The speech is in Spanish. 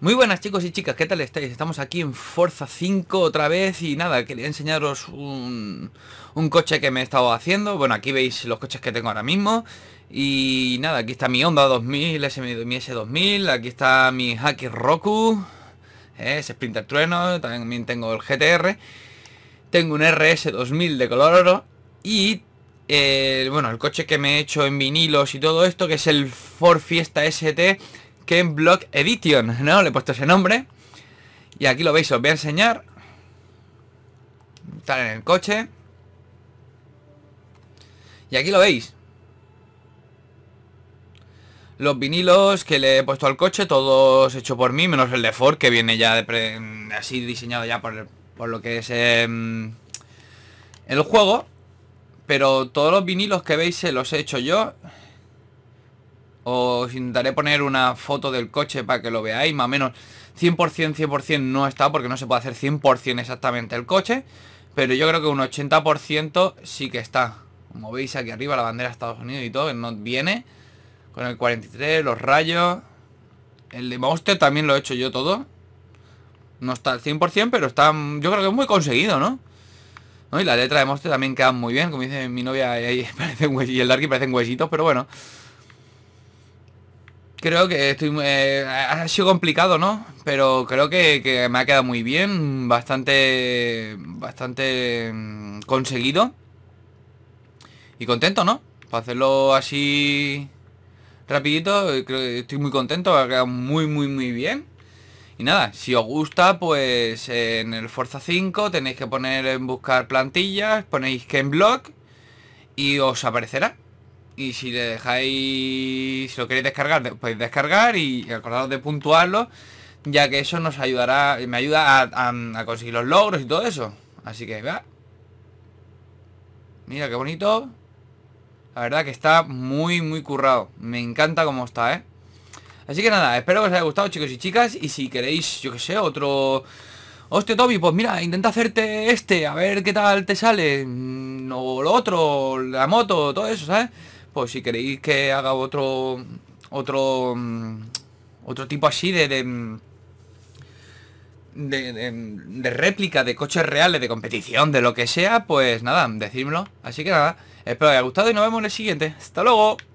Muy buenas chicos y chicas, ¿qué tal estáis? Estamos aquí en Forza 5 otra vez y nada, quería enseñaros un, un, coche que me he estado haciendo. Bueno, aquí veis los coches que tengo ahora mismo. Y nada, aquí está mi Honda 2000, mi S2000, aquí está mi Haki Roku, eh, es Sprinter Trueno, también tengo el GTR. Tengo un RS2000 de color oro y bueno, el coche que me he hecho en vinilos y todo esto, que es el Ford Fiesta ST Game Block Edition, ¿no? Le he puesto ese nombre. Y aquí lo veis, os voy a enseñar. Están en el coche. Y aquí lo veis. Los vinilos que le he puesto al coche, todos hechos por mí, menos el de Ford, que viene ya así diseñado ya por, lo que es em, el juego. Pero todos los vinilos que veis se los he hecho yo. Os intentaré poner una foto del coche para que lo veáis, más o menos 100%, 100% no está porque no se puede hacer 100% exactamente el coche, pero yo creo que un 80% sí que está. Como veis aquí arriba la bandera de Estados Unidos y todo, Que no viene con el 43, los rayos. El de Monster también lo he hecho yo todo. No está al 100%, pero está, yo creo que es muy conseguido, ¿no? Y la letra de Monster también queda muy bien, como dice mi novia, y, y el Darky parecen huesitos, pero bueno. Creo que estoy, eh, ha sido complicado, ¿no? Pero creo que, me ha quedado muy bien, bastante, bastante mm, conseguido. Y contento, ¿no? Para hacerlo así rapidito, eh, estoy muy contento, ha quedado muy, muy, muy bien. Y nada, si os gusta, pues eh, en el Forza 5 tenéis que poner en buscar plantillas, ponéis Game Block y os aparecerá. Y si le dejáis, si lo queréis descargar, podéis descargar y acordaros de puntuarlo, ya que eso nos ayudará, me ayuda a, conseguir los logros y todo eso. Así que, va. Mira qué bonito. La verdad que está muy, muy currado. Me encanta cómo está, ¿eh? Así que nada, espero que os haya gustado, chicos y chicas. Y si queréis, yo qué sé, otro... Hostia, Toby, pues mira, intenta hacerte este, a ver qué tal te sale. Mm, o lo otro, la moto, todo eso, ¿sabes? Pues si queréis que haga otro otro mm, otro tipo así de de, mm, de, de, mm, de réplica de coches reales, de competición, de lo que sea, pues nada, decídmelo. Así que nada, espero que os haya gustado y nos vemos en el siguiente. ¡Hasta luego!